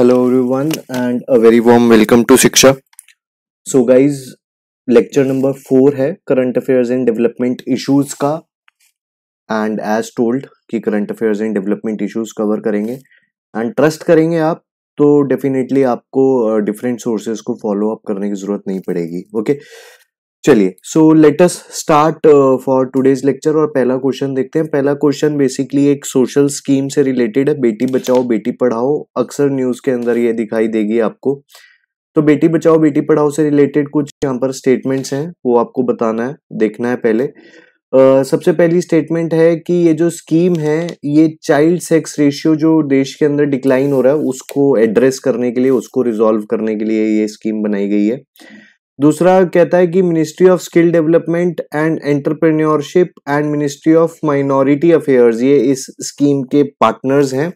Hello everyone and a very warm welcome to Shiksha so guys lecture number four है current affairs and development issues का and as told कि current affairs and development issues cover करेंगे and trust करेंगे आप तो definitely आपको different uh, sources को follow up करने की जरूरत नहीं पड़ेगी ओके okay? चलिए so let's start for today's lecture और पहला क्वेश्चन देखते हैं पहला क्वेश्चन बेसिकली एक सोशल स्कीम से रिलेटेड है बेटी बचाओ बेटी पढ़ाओ अक्सर न्यूज के अंदर ये दिखाई देगी आपको तो बेटी बचाओ बेटी पढ़ाओ से रिलेटेड कुछ यहाँ पर स्टेटमेंट्स हैं वो आपको बताना है देखना है पहले Uh, सबसे पहली स्टेटमेंट है कि ये जो स्कीम है ये चाइल्ड सेक्स रेशियो जो देश के अंदर डिक्लाइन हो रहा है उसको एड्रेस करने के लिए उसको रिजॉल्व करने के लिए ये स्कीम बनाई गई है दूसरा कहता है कि ministry of skill development and entrepreneurship and ministry of minority affairs ये इस स्कीम के पार्टनर्स हैं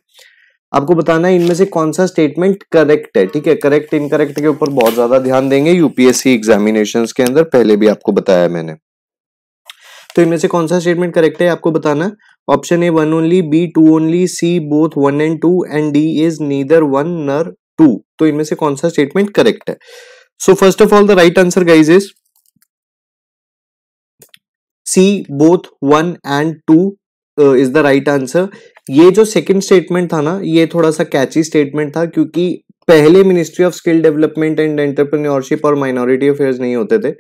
आपको बताना है इनमें से कौन सा स्टेटमेंट करेक्ट है ठीक है करेक्ट इनकरेक्ट के ऊपर बहुत ज्यादा ध्यान देंगे यूपीएससी एग्जामिनेशन के अंदर पहले भी आपको बताया मैंने तो इनमें से कौन सा स्टेटमेंट करेक्ट है आपको बताना option A one only B two only C both one and two and D is neither one nor two तो इनमें से कौन सा स्टेटमेंट करेक्ट है So first of all, the right answer guys is C both 1 and 2 is the right answer ये जो second statement था ना ये थोड़ा सा कैची स्टेटमेंट था क्योंकि पहले ministry of skill development and entrepreneurship और माइनॉरिटी अफेयर्स नहीं होते थे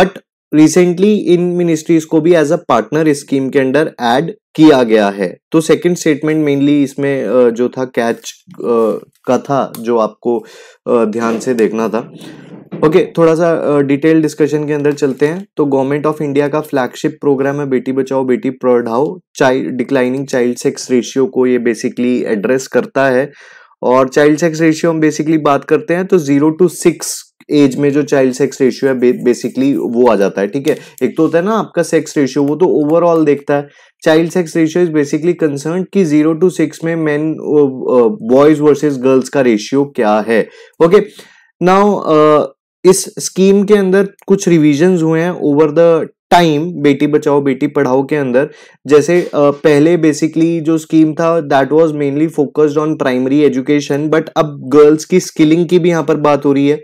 बट रिसेंटली इन मिनिस्ट्रीज को भी एज अ पार्टनर स्कीम के अंडर एड किया गया है तो सेकंड स्टेटमेंट मेनली इसमें जो था कैच का था जो आपको ध्यान से देखना था ओके okay, थोड़ा सा डिटेल डिस्कशन के अंदर चलते हैं तो गवर्नमेंट ऑफ इंडिया का फ्लैगशिप प्रोग्राम है Beti Bachao Beti Padhao child declining child sex ratio को ये बेसिकली एड्रेस करता है और चाइल्ड सेक्स रेशियो हम बेसिकली बात करते हैं तो जीरो टू सिक्स एज में जो चाइल्ड सेक्स रेशियो है बेसिकली वो आ जाता है ठीक है एक तो होता है ना आपका सेक्स रेशियो वो तो ओवरऑल देखता है child sex ratio is basically concern कि जीरो टू सिक्स में मेन बॉयज वर्सेस गर्ल्स का रेशियो क्या है ओके नाउ इस स्कीम के अंदर कुछ रिविजन हुए हैं ओवर द टाइम बेटी बचाओ बेटी पढ़ाओ के अंदर जैसे पहले बेसिकली जो स्कीम था that was mainly focused on primary education but अब गर्ल्स की स्किलिंग की भी यहां पर बात हो रही है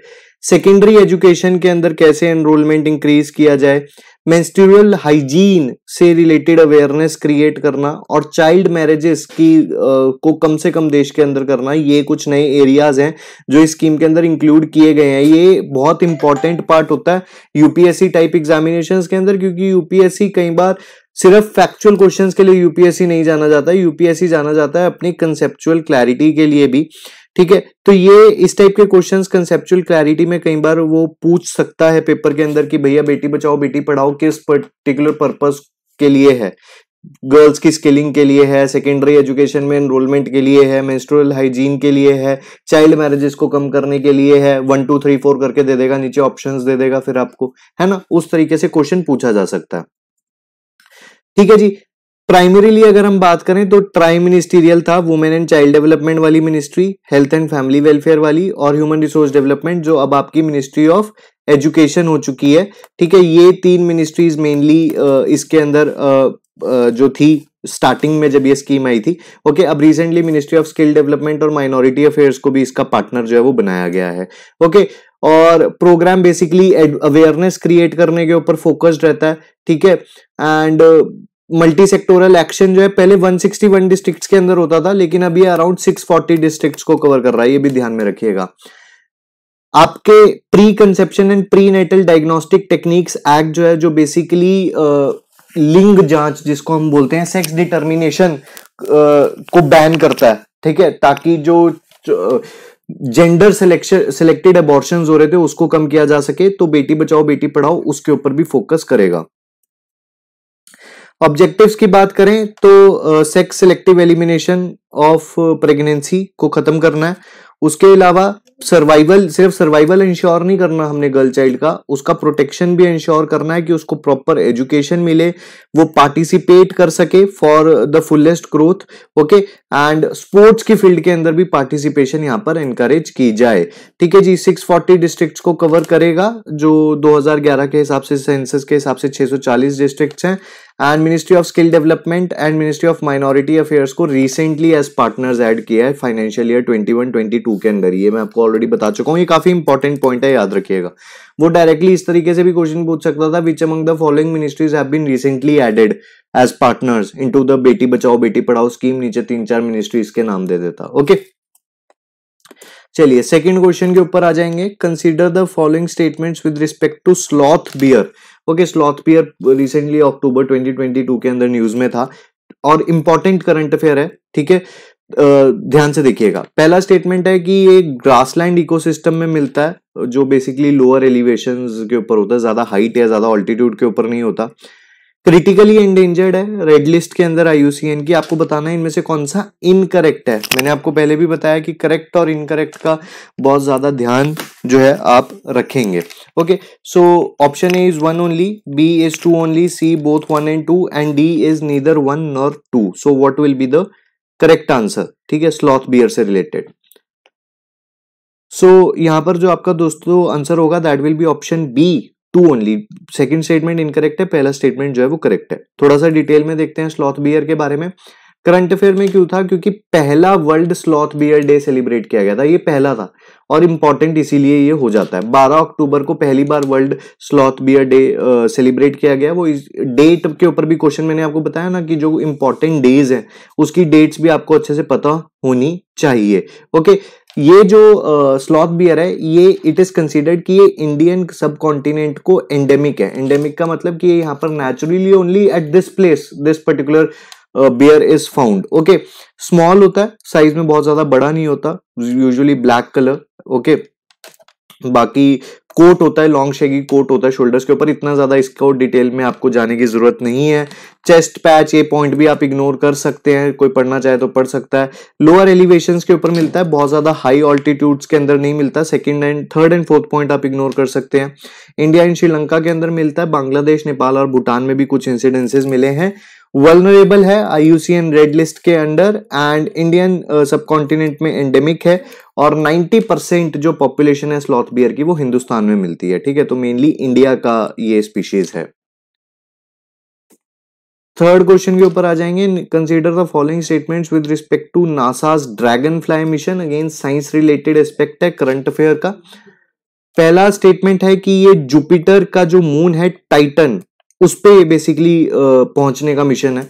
सेकेंडरी एजुकेशन के अंदर कैसे एनरोलमेंट इंक्रीज किया जाए मेंस्ट्रुअल हाइजीन से रिलेटेड अवेयरनेस क्रिएट करना और चाइल्ड मैरिजेस की आ, को कम से कम देश के अंदर करना ये कुछ नए एरियाज हैं जो इस स्कीम के अंदर इंक्लूड किए गए हैं ये बहुत इंपॉर्टेंट पार्ट होता है यूपीएससी टाइप एग्जामिनेशन के अंदर क्योंकि यूपीएससी कई बार सिर्फ फैक्चुअल क्वेश्चन के लिए यूपीएससी नहीं जाना जाता यूपीएससी जाना जाता है अपनी कंसेप्चुअल क्लैरिटी के लिए भी ठीक है तो ये इस टाइप के क्वेश्चंस कंसेप्चुअल क्लैरिटी में कई बार वो पूछ सकता है पेपर के अंदर कि भैया बेटी बचाओ बेटी पढ़ाओ किस पर्टिकुलर पर्पस के लिए है गर्ल्स की स्किलिंग के लिए है सेकेंडरी एजुकेशन में एनरोलमेंट के लिए है मेस्ट्रोल हाइजीन के लिए है चाइल्ड मैरिजेस को कम करने के लिए है वन टू थ्री फोर करके दे देगा नीचे ऑप्शंस दे देगा फिर आपको है ना उस तरीके से क्वेश्चन पूछा जा सकता है ठीक है जी प्राइमरीली अगर हम बात करें तो ट्राई मिनिस्टीरियल था वुमेन एंड चाइल्ड डेवलपमेंट वाली ministry health and family welfare वाली और ह्यूमन रिसोर्स डेवलपमेंट जो अब आपकी मिनिस्ट्री ऑफ एजुकेशन हो चुकी है ठीक है ये तीन मिनिस्ट्रीज मेनली इसके अंदर जो थी स्टार्टिंग में जब ये स्कीम आई थी ओके अब recently ministry of skill development और माइनॉरिटी अफेयर्स को भी इसका पार्टनर जो है वो बनाया गया है ओके और प्रोग्राम बेसिकली अवेयरनेस क्रिएट करने के ऊपर फोकस्ड रहता है ठीक है एंड मल्टी सेक्टोरल एक्शन जो है पहले 161 डिस्ट्रिक्ट्स के अंदर होता था लेकिन अभी अराउंड 640 डिस्ट्रिक्ट्स को कवर कर रहा है ये भी ध्यान में रखिएगा आपके preconception and prenatal diagnostic techniques act जो है जो बेसिकली uh, लिंग जांच जिसको हम बोलते हैं सेक्स डिटर्मिनेशन uh, को बैन करता है ठीक है ताकि जो, जो जेंडर सिलेक्टेड अबॉर्शन हो रहे थे उसको कम किया जा सके तो बेटी बचाओ बेटी पढ़ाओ उसके ऊपर भी फोकस करेगा ऑब्जेक्टिव्स की बात करें तो sex selective elimination of pregnancy को खत्म करना है उसके अलावा सर्वाइवल सिर्फ सर्वाइवल इंश्योर नहीं करना हमने गर्ल चाइल्ड का उसका प्रोटेक्शन भी इंश्योर करना है कि उसको प्रॉपर एजुकेशन मिले वो पार्टिसिपेट कर सके for the fullest growth okay and sports की फील्ड के अंदर भी पार्टिसिपेशन यहाँ पर इनकरेज की जाए ठीक है जी 640 डिस्ट्रिक्ट्स को कवर करेगा जो 2011 के हिसाब से सेंसस के हिसाब से 640 डिस्ट्रिक्ट्स हैं and ministry of skill development and ministry of minority affairs को रिसेंटली एज पार्टनर्स ऐड किया है फाइनेंशियल ईयर टू के अंदर ये मैं आपको ऑलरेडी बता चुका हूँ ये काफी इंपॉर्टेंट पॉइंट है याद रखिएगा वो डायरेक्टली इस तरीके से भी क्वेश्चन पूछ सकता था which among the following ministries have been recently added as partners into the Beti Bachao Beti पढ़ाओ स्कीम नीचे तीन चार मिनिस्ट्रीज के नाम दे देता ओके चलिए सेकंड क्वेश्चन के ऊपर आ जाएंगे consider the following statements with respect to sloth bear okay sloth bear recently October 2022 के अंदर न्यूज में था और इंपॉर्टेंट करंट अफेयर है ठीक है ध्यान से देखिएगा पहला स्टेटमेंट है कि ये ग्रासलैंड इकोसिस्टम में मिलता है जो बेसिकली लोअर एलिवेशन के ऊपर होता है ज्यादा हाइट या ज्यादा ऑल्टीट्यूड के ऊपर नहीं होता क्रिटिकली एंडेंजर्ड है रेड लिस्ट के अंदर आईयूसीएन की आपको बताना है इनमें से कौन सा इनकरेक्ट है मैंने आपको पहले भी बताया कि करेक्ट और इनकरेक्ट का बहुत ज्यादा ध्यान जो है आप रखेंगे okay so option A is one only B is two only C both one and two and D is neither one nor two so what will be the correct answer ठीक है स्लॉथ बियर से related so so, यहां पर जो आपका दोस्तों answer होगा that will be option B two only second statement incorrect है पहला स्टेटमेंट जो है वो करेक्ट है थोड़ा सा डिटेल में देखते हैं स्लॉथ बियर के बारे में करंट अफेयर में क्यों था क्योंकि पहला world sloth bear day celebrate किया गया था ये पहला था और इंपॉर्टेंट इसीलिए ये हो जाता है 12 अक्टूबर को पहली बार world sloth bear day celebrate किया गया वो इस डेट के ऊपर भी क्वेश्चन मैंने आपको बताया ना कि जो इंपॉर्टेंट डेज हैं उसकी डेट्स भी आपको अच्छे से पता होनी चाहिए ओके okay? ये जो स्लॉथ बियर है ये इट इज कंसिडर्ड कि ये इंडियन सब कॉन्टिनेंट को एंडेमिक है एंडेमिक का मतलब कि ये यहाँ पर naturally only at this place this particular bear is found okay small होता है साइज में बहुत ज्यादा बड़ा नहीं होता यूजुअली ब्लैक कलर ओके बाकी कोट होता है लॉन्ग शेगी कोट होता है शोल्डर्स के ऊपर इतना ज़्यादा इसको डिटेल में आपको जाने की ज़रूरत नहीं है चेस्ट पैच ये पॉइंट भी आप इग्नोर कर सकते हैं कोई पढ़ना चाहे तो पढ़ सकता है लोअर एलिवेशन के ऊपर मिलता है बहुत ज़्यादा हाई ऑल्टीट्यूड्स के अंदर नहीं मिलता second and third and fourth point आप इग्नोर कर सकते हैं इंडिया एंड श्रीलंका के अंदर मिलता है बांग्लादेश नेपाल और भूटान में भी कुछ इंसिडेंसेज मिले हैं वर्नरेबल है आईयूसीएन रेड लिस्ट के under and Indian subcontinent में एंडेमिक है और 90 परसेंट जो पॉपुलेशन है स्लॉथ बियर की वो हिंदुस्तान में मिलती है ठीक है तो मेनली इंडिया का ये स्पीशीज है थर्ड क्वेश्चन के ऊपर आ जाएंगे consider the following statements with respect to NASA's Dragonfly mission again science related aspect है करंट अफेयर का पहला स्टेटमेंट है कि ये जुपिटर का जो मून है टाइटन उस पर बेसिकली पहुंचने का मिशन है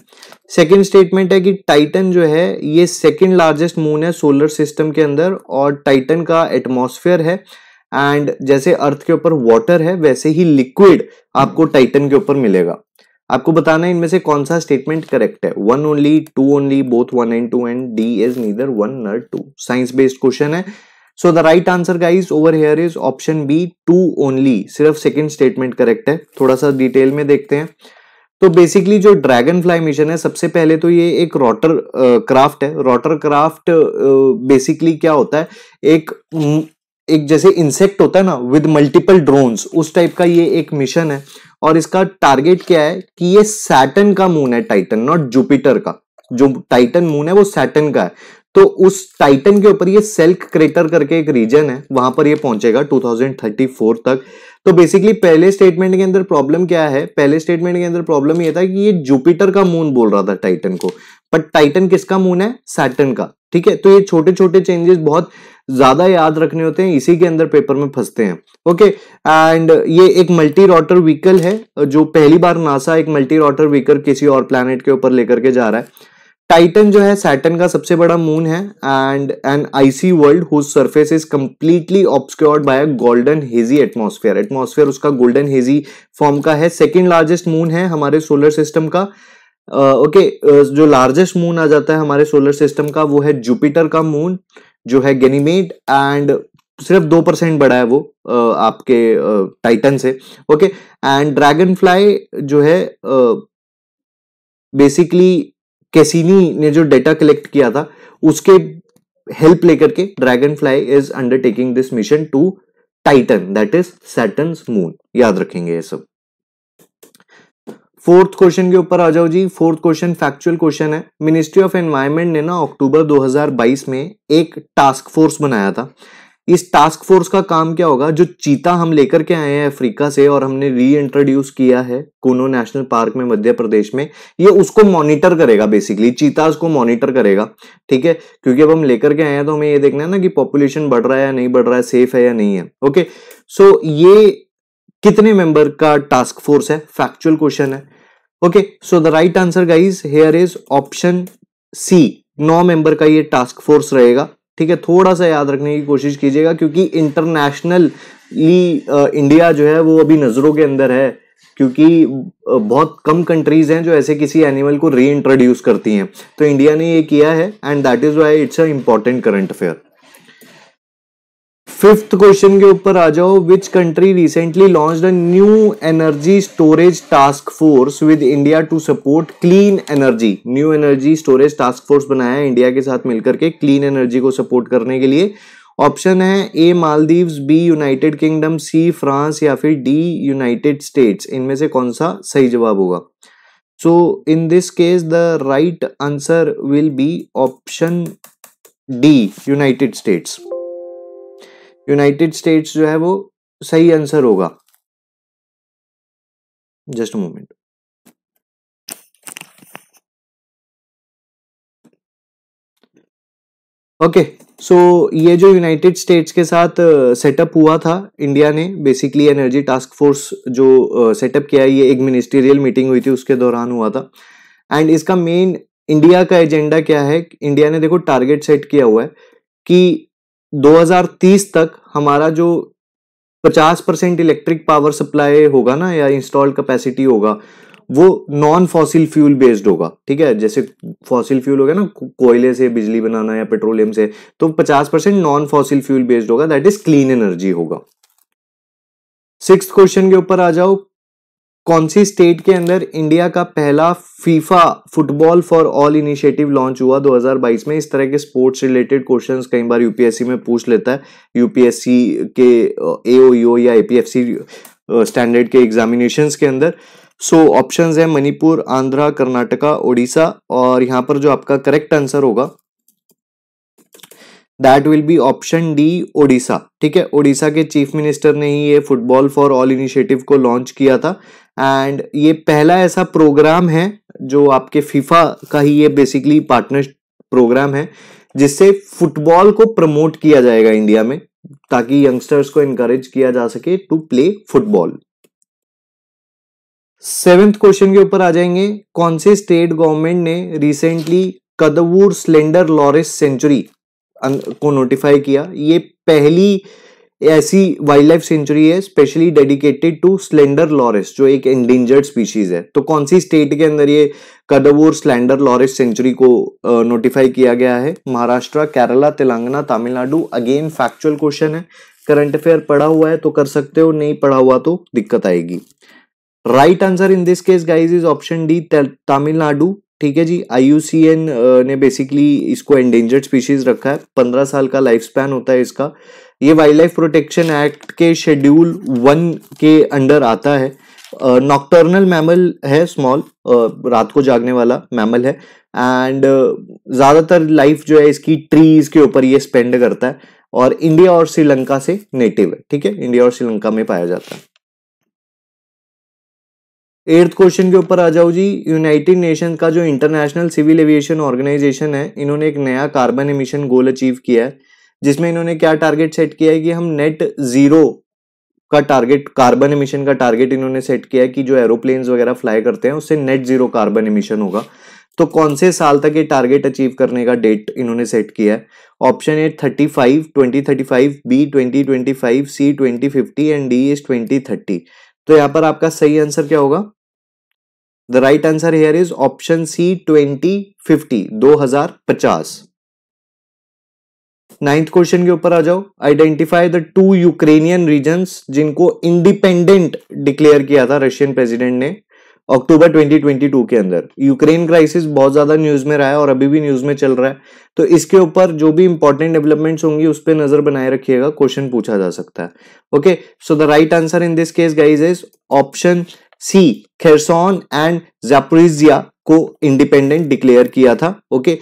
सेकेंड स्टेटमेंट है कि टाइटन जो है ये सेकेंड लार्जेस्ट मून है सोलर सिस्टम के अंदर और टाइटन का एटमोसफियर है एंड जैसे अर्थ के ऊपर वाटर है वैसे ही लिक्विड आपको टाइटन के ऊपर मिलेगा आपको बताना है इनमें से कौन सा स्टेटमेंट करेक्ट है one only two only both one and two and D is neither one nor two science based question है so the right answer guys over here is option B two only सिर्फ second statement correct है थोड़ा सा detail में देखते हैं तो basically जो ड्रैगन फ्लाई मिशन है सबसे पहले तो ये एक रोटर क्राफ्ट है रोटर क्राफ्ट बेसिकली क्या होता है एक एक जैसे इंसेक्ट होता है ना विद मल्टीपल ड्रोन्स उस टाइप का ये एक मिशन है और इसका टारगेट क्या है कि ये सैटन का मून है टाइटन नॉट जुपिटर का जो टाइटन मून है वो सैटन का है तो उस टाइटन के ऊपर ये सेल्क क्रेटर करके एक रीजन है वहां पर ये पहुंचेगा 2034 तक तो बेसिकली पहले स्टेटमेंट के अंदर प्रॉब्लम क्या है पहले स्टेटमेंट के अंदर प्रॉब्लम ये था कि ये जुपिटर का मून बोल रहा था टाइटन को बट टाइटन किसका मून है सैटन का ठीक है तो ये छोटे छोटे चेंजेस बहुत ज्यादा याद रखने होते हैं इसी के अंदर पेपर में फंसते हैं ओके एंड ये एक मल्टी रॉटर व्हीकल है जो पहली बार नासा एक मल्टी रॉटर व्हीकल किसी और प्लैनेट के ऊपर लेकर के जा रहा है टाइटन जो है सैटन का सबसे बड़ा मून है and an icy world whose surface is completely obscured by a golden hazy atmosphere atmosphere उसका गोल्डन हेजी फॉर्म का है सेकेंड लार्जेस्ट मून है हमारे सोलर सिस्टम का ओके uh, okay, uh, जो लार्जेस्ट मून आ जाता है हमारे सोलर सिस्टम का वो है जुपिटर का मून जो है गेनीमेट एंड सिर्फ दो परसेंट बड़ा है वो uh, आपके टाइटन से ओके एंड ड्रैगन फ्लाई जो है बेसिकली कैसीनी ने जो डेटा कलेक्ट किया था उसके हेल्प लेकर के Dragonfly is undertaking this mission to Titan that is Saturn moon याद रखेंगे ये सब फोर्थ क्वेश्चन के ऊपर आ जाओ जी फोर्थ क्वेश्चन फैक्चुअल क्वेश्चन है मिनिस्ट्री ऑफ एनवायरमेंट ने ना अक्टूबर 2022 में एक टास्क फोर्स बनाया था इस टास्क फोर्स का काम क्या होगा जो चीता हम लेकर के आए हैं अफ्रीका से और हमने रीइंट्रोड्यूस किया है कोनो नेशनल पार्क में मध्य प्रदेश में ये उसको मॉनिटर करेगा बेसिकली चीताज को मॉनिटर करेगा ठीक है क्योंकि अब हम लेकर के आए हैं तो हमें ये देखना है ना कि पॉपुलेशन बढ़ रहा है या नहीं बढ़ रहा है सेफ है या नहीं है ओके सो so, ये कितने मेंबर का टास्क फोर्स है फैक्चुअल क्वेश्चन है okay so the right answer guys here is option C नौ मेंबर का ये टास्क फोर्स रहेगा ठीक है थोड़ा सा याद रखने की कोशिश कीजिएगा क्योंकि इंटरनेशनल इंडिया जो है वो अभी नज़रों के अंदर है क्योंकि बहुत कम कंट्रीज हैं जो ऐसे किसी एनिमल को री इंट्रोड्यूस करती हैं तो इंडिया ने ये किया है and that is why it's a important current affair fifth question के ऊपर आ जाओ which country recently launch a new energy storage task force with India to support clean energy new energy storage task force बनाया है India के साथ मिलकर के क्लीन एनर्जी को सपोर्ट करने के लिए ऑप्शन है A Maldives B United Kingdom C France या फिर डी यूनाइटेड स्टेट्स इनमें से कौन सा सही जवाब होगा so in this case the right answer will be option D United States United States जो है वो सही आंसर होगा जस्ट मोमेंट ओके सो ये जो यूनाइटेड स्टेट्स के साथ सेटअप uh, हुआ था इंडिया ने बेसिकली एनर्जी टास्क फोर्स जो सेटअप uh, किया ये एक मिनिस्टीरियल मीटिंग हुई थी उसके दौरान हुआ था एंड इसका मेन इंडिया का एजेंडा क्या है इंडिया ने देखो टारगेट सेट किया हुआ है कि 2030 तक हमारा जो 50 परसेंट इलेक्ट्रिक पावर सप्लाई होगा ना या इंस्टॉल्ड कैपेसिटी होगा वो नॉन फॉसिल फ्यूल बेस्ड होगा ठीक है जैसे फॉसिल फ्यूल हो गया ना कोयले से बिजली बनाना या पेट्रोलियम से तो 50 percent non fossil fuel based होगा दैट इज क्लीन एनर्जी होगा सिक्स क्वेश्चन के ऊपर आ जाओ कौन सी स्टेट के अंदर इंडिया का पहला FIFA football for all initiative launch हुआ 2022 में इस तरह के स्पोर्ट्स रिलेटेड क्वेश्चंस कई बार यूपीएससी में पूछ लेता है यूपीएससी के एओईओ e या एपीएफसी स्टैंडर्ड के एग्जामिनेशन के अंदर सो so, ऑप्शंस है मणिपुर आंध्रा कर्नाटका ओडिशा और यहाँ पर जो आपका करेक्ट आंसर होगा that will be option D Odisha ठीक है ओडिशा के चीफ मिनिस्टर ने ही ये फुटबॉल फॉर ऑल इनिशिएटिव को लॉन्च किया था एंड ये पहला ऐसा प्रोग्राम है जो आपके फीफा का ही ये बेसिकली पार्टनर प्रोग्राम है जिससे फुटबॉल को प्रमोट किया जाएगा इंडिया में ताकि यंगस्टर्स को इनकरेज किया जा सके to play football seventh question के ऊपर आ जाएंगे कौन से स्टेट गवर्नमेंट ने recently Kadavur slender loris sanctuary को नोटिफाई किया ये पहली ऐसी वाइल्ड लाइफ सेंचुरी है specially dedicated to slender loris जो एक एंडेंजर्ड स्पीशीज है तो कौन सी स्टेट के अंदर ये कदवूर स्लेंडर लॉरेस सेंचुरी को नोटिफाई किया गया है Maharashtra Kerala Telangana Tamil Nadu again factual question है करंट अफेयर पढ़ा हुआ है तो कर सकते हो नहीं पढ़ा हुआ तो दिक्कत आएगी right answer in this case guys is option D Tamil Nadu ठीक है जी आई uh, ने बेसिकली इसको एंडेंजर्ड स्पीशीज रखा है पंद्रह साल का लाइफ स्पैन होता है इसका ये वाइल्ड लाइफ प्रोटेक्शन एक्ट के शेड्यूल वन के अंडर आता है नॉक्टर्नल uh, मैमल है स्मॉल uh, रात को जागने वाला मैमल है एंड ज़्यादातर लाइफ जो है इसकी ट्रीज के ऊपर ये स्पेंड करता है और इंडिया और श्रीलंका से नेटिव है ठीक है इंडिया और श्रीलंका में पाया जाता है एट्थ क्वेश्चन के ऊपर आ जाओ जी यूनाइटेड नेशन का जो इंटरनेशनल सिविल एविएशन ऑर्गेनाइजेशन है इन्होंने एक नया कार्बन एमिशन गोल अचीव किया है जिसमें इन्होंने क्या टारगेट सेट किया है कि हम नेट जीरो का टारगेट कार्बन एमिशन का टारगेट इन्होंने सेट किया है कि जो एरोप्लेन्स वगैरह फ्लाई करते हैं उससे नेट जीरो कार्बन एमिशन होगा तो कौन से साल तक ये टारगेट अचीव करने का डेट इन्होंने सेट किया है option A thirty five twenty thirty five B twenty twenty five C twenty fifty and D is twenty thirty तो यहां पर आपका सही आंसर क्या होगा the right answer here is option C twenty fifty दो हजार पचास नाइन्थ क्वेश्चन के ऊपर आ जाओ identify the two Ukrainian region जिनको इंडिपेंडेंट डिक्लेयर किया था रशियन प्रेसिडेंट ने अक्टूबर 2022 के अंदर यूक्रेन क्राइसिस बहुत ज्यादा न्यूज में रहा है और अभी भी न्यूज में चल रहा है तो इसके ऊपर जो भी इंपॉर्टेंट डेवलपमेंट्स होंगी उस पर नजर बनाए रखिएगा क्वेश्चन पूछा जा सकता है okay so the right answer in this case guys is option C Kherson and Zaporizhzhia को इंडिपेंडेंट डिक्लेयर किया था ओके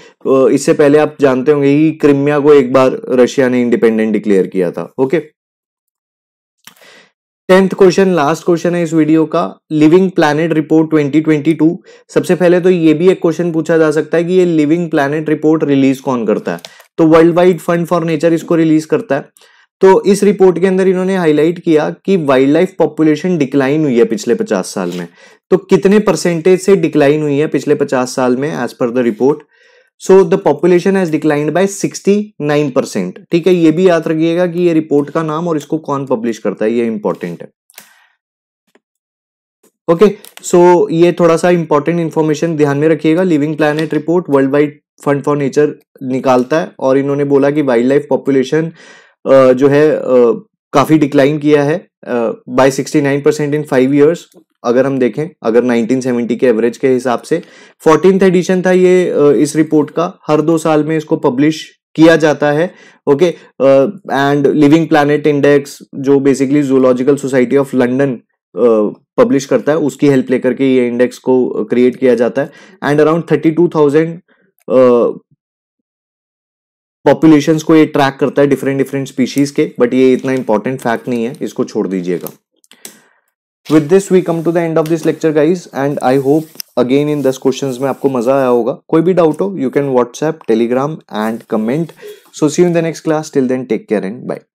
इससे पहले आप जानते होंगे कि क्रिमिया को एक बार रशिया ने इंडिपेंडेंट डिक्लेयर किया था okay tenth question last question है इस वीडियो का लिविंग प्लानट रिपोर्ट 2022 सबसे पहले तो ये भी एक क्वेश्चन पूछा जा सकता है कि ये लिविंग प्लानट रिपोर्ट रिलीज कौन करता है तो world wide fund for nature इसको रिलीज करता है तो इस रिपोर्ट के अंदर इन्होंने हाईलाइट किया कि वाइल्ड लाइफ पॉपुलेशन डिक्लाइन हुई है पिछले पचास साल में तो कितने परसेंटेज से डिक्लाइन हुई है पिछले पचास साल में as per the report so the population has declined by 69 percent ठीक है ये भी याद रखिएगा कि ये रिपोर्ट का नाम और इसको कौन पब्लिश करता है ये इंपॉर्टेंट है ओके okay, सो so ये थोड़ा सा इंपॉर्टेंट इन्फॉर्मेशन ध्यान में रखिएगा living planet report world wide fund for nature निकालता है और इन्होंने बोला कि वाइल्ड लाइफ पॉपुलेशन जो है काफी डिक्लाइन किया है by 69 percent in five years अगर हम देखें अगर 1970 के एवरेज के हिसाब से फोर्टीन एडिशन था ये इस रिपोर्ट का हर दो साल में इसको पब्लिश किया जाता है okay and living planet index जो basically zoological society of London publish करता है उसकी हेल्प लेकर के ये इंडेक्स को क्रिएट किया जाता है and around thirty two thousand population को ये ट्रैक करता है डिफरेंट डिफरेंट स्पीशीज के बट ये इतना इंपॉर्टेंट फैक्ट नहीं है इसको छोड़ दीजिएगा with this we come to the end of this lecture guys and I hope again in दस क्वेश्चन में आपको मजा आया होगा कोई भी डाउट हो you can WhatsApp Telegram and comment so see in the next class till then take care and bye